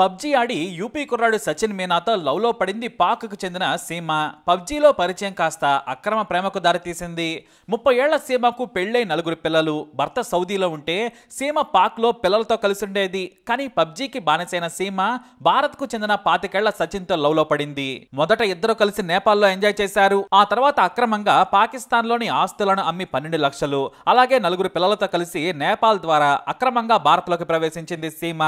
PUBG ఆడి UP కుర్రాడు సచిన్ మీనాతో లవ్లో పడింది పాక్కు చెందిన సీమ పబ్జీలో పరిచయం కాస్త అక్రమ ప్రేమకు దారితీసింది ముప్పై ఏళ్ల సీమకు పెళ్ళై నలుగురు పిల్లలు భర్త సౌదీలో ఉంటే సీమ పాక్లో పిల్లలతో కలిసి ఉండేది కానీ పబ్జీకి బానిసైన సీమ భారత్కు చెందిన పాతికేళ్ల సచిన్తో లవ్లో పడింది మొదట ఇద్దరు కలిసి నేపాల్లో ఎంజాయ్ చేశారు ఆ తర్వాత అక్రమంగా పాకిస్తాన్లోని ఆస్తులను అమ్మి పన్నెండు లక్షలు అలాగే నలుగురు పిల్లలతో కలిసి నేపాల్ ద్వారా అక్రమంగా భారత్లోకి ప్రవేశించింది సీమ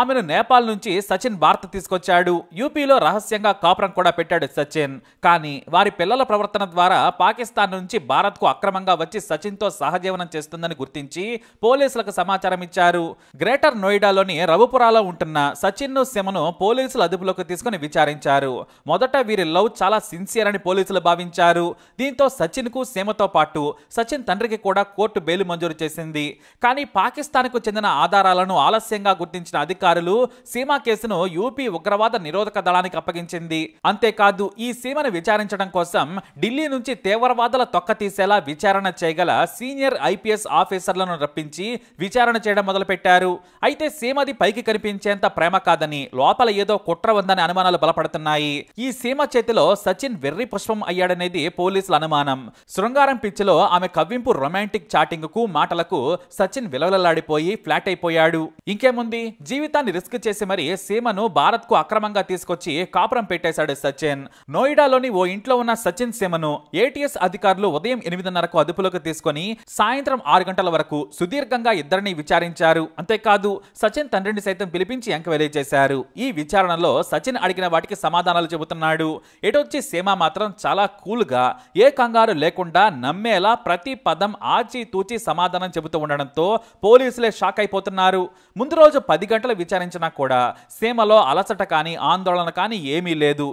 ఆమెను నేపాల్ నుంచి సచిన్ భారత్ తీసుకొచ్చాడు యూపీలో రహస్యంగా కాపురం కూడా పెట్టాడు సచిన్ కానీ వారి పిల్లల ప్రవర్తన ద్వారా పాకిస్తాన్ నుంచి భారత్కు అక్రమంగా వచ్చి సచిన్తో సహజీవనం చేస్తుందని గుర్తించి పోలీసులకు సమాచారం ఇచ్చారు గ్రేటర్ నోయిడాలోని రఘుపురాలో ఉంటున్న సచిన్ను శిమను పోలీసులు అదుపులోకి తీసుకుని విచారించారు మొదట వీరి లవ్ చాలా సిన్సియర్ అని పోలీసులు భావించారు దీంతో సచిన్కు సీమతో పాటు సచిన్ తండ్రికి కూడా కోర్టు బెయిల్ మంజూరు చేసింది కానీ పాకిస్తాన్కు చెందిన ఆధారాలను ఆలస్యంగా గుర్తించిన అధికారులు సీమా కేసును యూపీ ఉగ్రవాద నిరోధక దళానికి అప్పగించింది అంతేకాదు ఈ సీమను విచారించడం కోసం ఢిల్లీ నుంచి తీవ్రవాదుల తొక్క తీసేలా విచారణ చేయగల సీనియర్ ఐపీఎస్ ఆఫీసర్లను రప్పించి విచారణ చేయడం మొదలుపెట్టారు అయితే సీమది పైకి కనిపించేంత ప్రేమ కాదని లోపల ఏదో కుట్ర ఉందని అనుమానాలు బలపడుతున్నాయి ఈ సీమ చేతిలో సచిన్ వెర్రి పుష్పం అయ్యాడనేది పోలీసుల అనుమానం శృంగారం పిచ్చిలో ఆమె కవ్వింపు రొమాంటిక్ చాటింగ్ కు మాటలకు సచిన్ విలవలలాడిపోయి ఫ్లాట్ అయిపోయాడు ఇంకేముంది జీవితాన్ని రిస్క్ చేసి మరి సీమను కు అక్రమంగా తీసుకొచ్చి కాపురం పెట్టేశాడు సచిన్ నోయిడాలోని ఓ ఇంట్లో ఉన్న సచిన్ సీమను ఏటీఎస్ అధికారులు ఉదయం ఎనిమిదిన్నరకు అదుపులోకి తీసుకుని సాయంత్రం ఆరు గంటల వరకు సుదీర్ఘంగా ఇద్దరిని విచారించారు అంతేకాదు సచిన్ తండ్రిని సైతం పిలిపించి ఎంక్వైరీ చేశారు ఈ విచారణలో సచిన్ అడిగిన వాటికి సమాధానాలు చెబుతున్నాడు ఎటొచ్చి సీమ మాత్రం చాలా కూల్గా ఏ కంగారు లేకుండా నమ్మేలా ప్రతి పదం ఆచితూచి సమాధానం చెబుతూ ఉండడంతో పోలీసులే షాక్ అయిపోతున్నారు ముందు రోజు పది గంటలు విచారించినా కూడా సీమలో అలసట కానీ ఆందోళన కానీ ఏమీ లేదు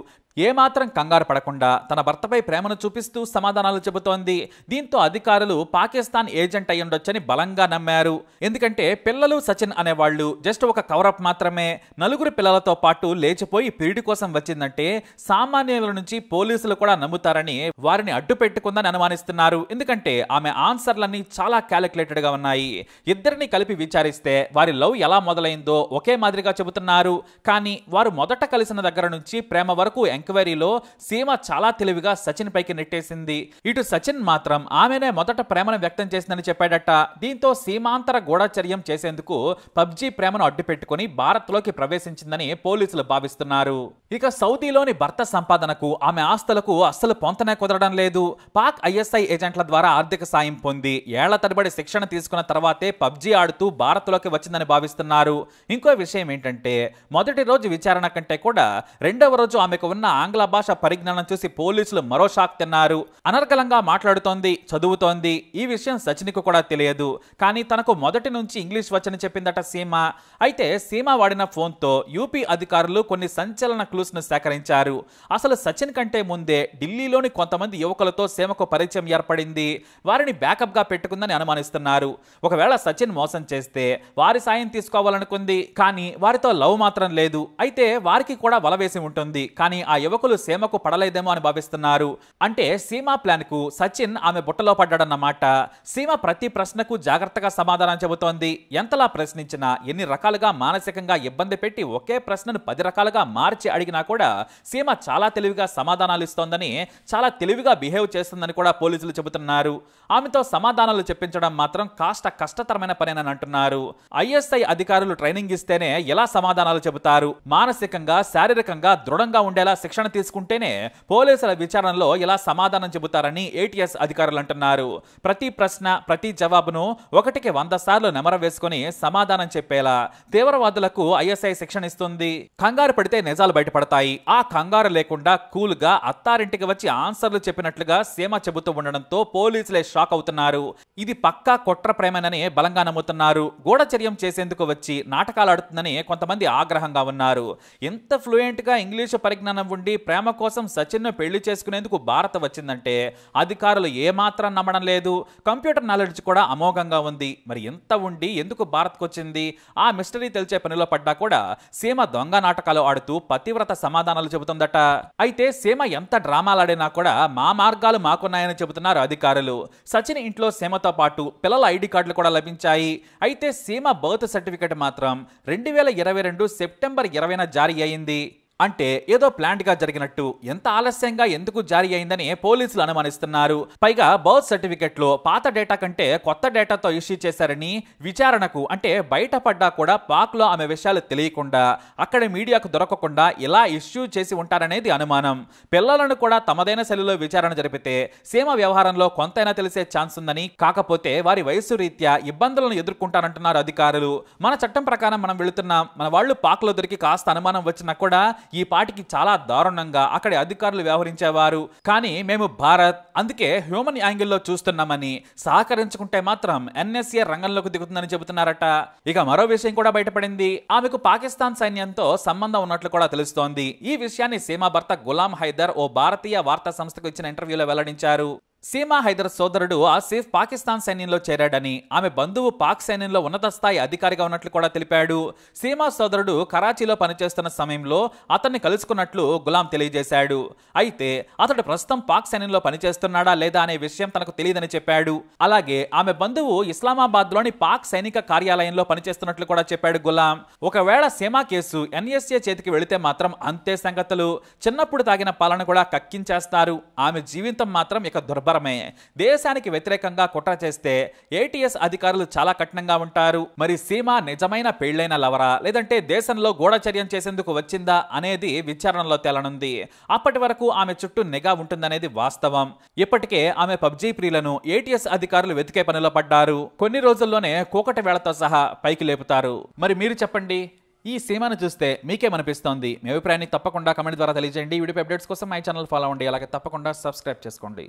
ఏమాత్రం కంగారు పడకుండా తన భర్తపై ప్రేమను చూపిస్తూ సమాధానాలు చెబుతోంది దీంతో అధికారులు పాకిస్తాన్ ఏజెంట్ అయ్యుండొచ్చని బలంగా నమ్మారు ఎందుకంటే పిల్లలు సచిన్ అనేవాళ్ళు జస్ట్ ఒక కవరప్ మాత్రమే నలుగురు పిల్లలతో పాటు లేచిపోయి పీరియడ్ కోసం వచ్చిందంటే సామాన్యుల నుంచి పోలీసులు కూడా నమ్ముతారని వారిని అడ్డు పెట్టుకుందని అనుమానిస్తున్నారు ఎందుకంటే ఆమె ఆన్సర్లన్నీ చాలా క్యాలిక్యులేటెడ్గా ఉన్నాయి ఇద్దరిని కలిపి విచారిస్తే వారి లవ్ ఎలా మొదలైందో ఒకే మాదిరిగా చెబుతున్నారు కానీ వారు మొదట కలిసిన దగ్గర నుంచి ప్రేమ వరకు ఎంక్వైరీలో సీమ చాలా తెలివిగా సచిన్ పైకి నెట్టేసింది ఇటు సచిన్ మాత్రం ఆమెనే మొదట ప్రేమను వ్యక్తం చేసిందని చెప్పాడట దీంతో సీమాంతర గూఢచర్యం చేసేందుకు పబ్జి ప్రేమను అడ్డుపెట్టుకుని లోకి ప్రవేశించిందని పోలీసులు భావిస్తున్నారు ఇక సౌదీలోని భర్త సంపాదనకు ఆమె ఆస్తులకు అస్సలు పొంతనే కుదరడం లేదు పాక్ ఐఎస్ఐ ఏజెంట్ల ద్వారా ఆర్థిక సాయం పొంది ఏళ్ల తరబడి శిక్షణ తీసుకున్న తర్వాతే పబ్జి ఆడుతూ భారత్లోకి వచ్చిందని భావిస్తున్నారు ఇంకో విషయం ఏంటంటే మొదటి రోజు విచారణ కంటే కూడా రెండవ రోజు ఆమెకు ఉన్న ఆంగ్ల భాష పరిజ్ఞానం చూసి పోలీసులు మరో షాక్ తిన్నారు అనర్గలంగా మాట్లాడుతోంది చదువుతోంది ఈ విషయం సచిన్కు కూడా తెలియదు కానీ తనకు మొదటి నుంచి ఇంగ్లీష్ వచ్చని చెప్పిందట సీమ అయితే సీమ వాడిన ఫోన్తో యూపీ అధికారులు కొన్ని సంచలన క్లూస్ను సేకరించారు అసలు సచిన్ కంటే ముందే ఢిల్లీలోని కొంతమంది యువకులతో సీమకు పరిచయం ఏర్పడింది వారిని బ్యాకప్గా పెట్టుకుందని అనుమానిస్తున్నారు ఒకవేళ సచిన్ మోసం చేస్తే వారి సాయం తీసుకోవాలనుకుంది కానీ వారితో లవ్ మాత్రం లేదు అయితే వారికి కూడా వల వేసి ఉంటుంది కానీ ఆ యువకులు సీమకు పడలేదేమో అని భావిస్తున్నారు అంటే సీమా ప్లాన్ కు సచిన్ ఆమె బుట్టలో పడ్డాడన్నమాట సీమ ప్రతి ప్రశ్నకు జాగ్రత్తగా సమాధానం చెబుతోంది ఎంతలా ప్రశ్నించినా ఎన్ని రకాలుగా మానసికంగా ఇబ్బంది పెట్టి ఒకే ప్రశ్నను పది రకాలుగా మార్చి అడిగినా కూడా సీమ చాలా తెలివిగా సమాధానాలు ఇస్తోందని చాలా తెలివిగా బిహేవ్ చేస్తుందని కూడా పోలీసులు చెబుతున్నారు ఆమెతో సమాధానాలు చెప్పించడం మాత్రం కాస్త కష్టతరమైన పనేనని అంటున్నారు ఐఎస్ఐ అధికారులు ట్రైనింగ్ ఇస్తేనే ఎలా సమాధానాలు చెబుతారు మానసికంగా శారీరకంగా దృఢంగా ఉండేలా శిక్షణ తీసుకుంటేనే పోలీసుల విచారణలో ఇలా సమాధానం చెబుతారని ఏటీఎస్ అధికారులు అంటున్నారు ప్రతి ప్రశ్న ప్రతి జవాబును ఒకటికి వంద సార్లు నెమర వేసుకుని సమాధానం చెప్పేలా తీవ్రవాదులకు ఐఎస్ఐ శిక్షణ ఇస్తుంది కంగారు పడితే నిజాలు బయటపడతాయి ఆ కంగారు లేకుండా గా అత్తారింటికి వచ్చి ఆన్సర్లు చెప్పినట్లుగా సీమ చెబుతూ ఉండడంతో పోలీసులే షాక్ అవుతున్నారు ఇది పక్కా కుట్ర ప్రేమనని బలంగా నమ్ముతున్నారు గూఢచర్యం చేసేందుకు వచ్చి నాటకాలాడుతుందని కొంతమంది ఆగ్రహంగా ఉన్నారు ఎంత గా ఇంగ్లీషు పరిజ్ఞానం ఉండి ప్రేమ కోసం సచిన్ను పెళ్లి చేసుకునేందుకు భారత్ వచ్చిందంటే అధికారులు ఏమాత్రం నమ్మడం లేదు కంప్యూటర్ నాలెడ్జ్ కూడా అమోఘంగా ఉంది మరి ఎంత ఉండి ఎందుకు భారత్కు వచ్చింది ఆ మిస్టరీ తెలిచే పనిలో పడ్డా కూడా సీమ దొంగ నాటకాలు ఆడుతూ పతివ్రత సమాధానాలు చెబుతుందట అయితే సీమ ఎంత డ్రామాలాడినా కూడా మా మార్గాలు మాకున్నాయని చెబుతున్నారు అధికారులు సచిన్ ఇంట్లో సీమతో పాటు పిల్లల ఐడి కార్డులు కూడా లభించాయి అయితే సీమ బర్త్ సర్టిఫికేట్ మాత్రం రెండు వేల ఇరవై రెండు సెప్టెంబర్ ఇరవైన జారీ అయింది అంటే ఏదో గా జరిగినట్టు ఎంత ఆలస్యంగా ఎందుకు జారీ అయిందని పోలీసులు అనుమానిస్తున్నారు పైగా బర్త్ లో పాత డేటా కంటే కొత్త డేటాతో ఇష్యూ చేశారని విచారణకు అంటే బయటపడ్డా కూడా పాక్లో ఆమె విషయాలు తెలియకుండా అక్కడ మీడియాకు దొరకకుండా ఇలా ఇష్యూ చేసి ఉంటారనేది అనుమానం పిల్లలను కూడా తమదైన శైలిలో విచారణ జరిపితే సీమ వ్యవహారంలో కొంతైనా తెలిసే ఛాన్స్ ఉందని కాకపోతే వారి వయస్సు రీత్యా ఇబ్బందులను ఎదుర్కొంటారంటున్నారు అధికారులు మన చట్టం ప్రకారం మనం వెళుతున్నాం మన వాళ్ళు పాక్లో దొరికి కాస్త అనుమానం వచ్చినా కూడా ఈ పాటికి చాలా దారుణంగా అక్కడి అధికారులు వ్యవహరించేవారు కానీ మేము భారత్ అందుకే హ్యూమన్ యాంగిల్లో చూస్తున్నామని సహకరించుకుంటే మాత్రం ఎన్ఎస్ఏ రంగంలోకి దిగుతుందని చెబుతున్నారట ఇక మరో విషయం కూడా బయటపడింది ఆమెకు పాకిస్తాన్ సైన్యంతో సంబంధం ఉన్నట్లు కూడా తెలుస్తోంది ఈ విషయాన్ని సీమా భర్త గులాం హైదర్ ఓ భారతీయ వార్తా సంస్థకు ఇచ్చిన ఇంటర్వ్యూలో వెల్లడించారు సీమా హైదర్ సోదరుడు ఆసిఫ్ పాకిస్తాన్ సైన్యంలో చేరాడని ఆమె బంధువు పాక్ సైన్యంలో ఉన్నత స్థాయి అధికారిగా ఉన్నట్లు కూడా తెలిపాడు సీమా సోదరుడు కరాచీలో పనిచేస్తున్న సమయంలో అతన్ని కలుసుకున్నట్లు గులాం తెలియజేశాడు అయితే అతడు ప్రస్తుతం పాక్ సైన్యంలో పనిచేస్తున్నాడా లేదా అనే విషయం తనకు తెలియదని చెప్పాడు అలాగే ఆమె బంధువు ఇస్లామాబాద్ లోని పాక్ సైనిక కార్యాలయంలో పనిచేస్తున్నట్లు కూడా చెప్పాడు గులాం ఒకవేళ సీమా కేసు ఎన్ఎస్ఏ చేతికి వెళితే మాత్రం అంతే సంగతులు చిన్నప్పుడు తాగిన పాలన కూడా కక్కించేస్తారు ఆమె జీవితం మాత్రం ఇక దుర్భ ఆధారమే దేశానికి వ్యతిరేకంగా కుట్ర చేస్తే ఏటీఎస్ అధికారులు చాలా కఠినంగా ఉంటారు మరి సీమ నిజమైన పెళ్లైన లవరా లేదంటే దేశంలో గూఢచర్యం చేసేందుకు వచ్చిందా అనేది విచారణలో తేలనుంది అప్పటి వరకు ఆమె చుట్టూ నిఘా ఉంటుందనేది వాస్తవం ఇప్పటికే ఆమె పబ్జీ ప్రియులను ఏటీఎస్ అధికారులు వెతికే పనిలో పడ్డారు కొన్ని రోజుల్లోనే కూకట వేళతో సహా పైకి లేపుతారు మరి మీరు చెప్పండి ఈ సినిమాను చూస్తే మీకేమనిపిస్తోంది మీ అభిప్రాయాన్ని తప్పకుండా కమెంట్ ద్వారా తెలియజేయండి వీడియో అప్డేట్స్ కోసం మై ఛానల్ ఫాలో అవ్వండి అలాగే తప్పకుండా సబ్స్క్రైబ్ చేసుకోండి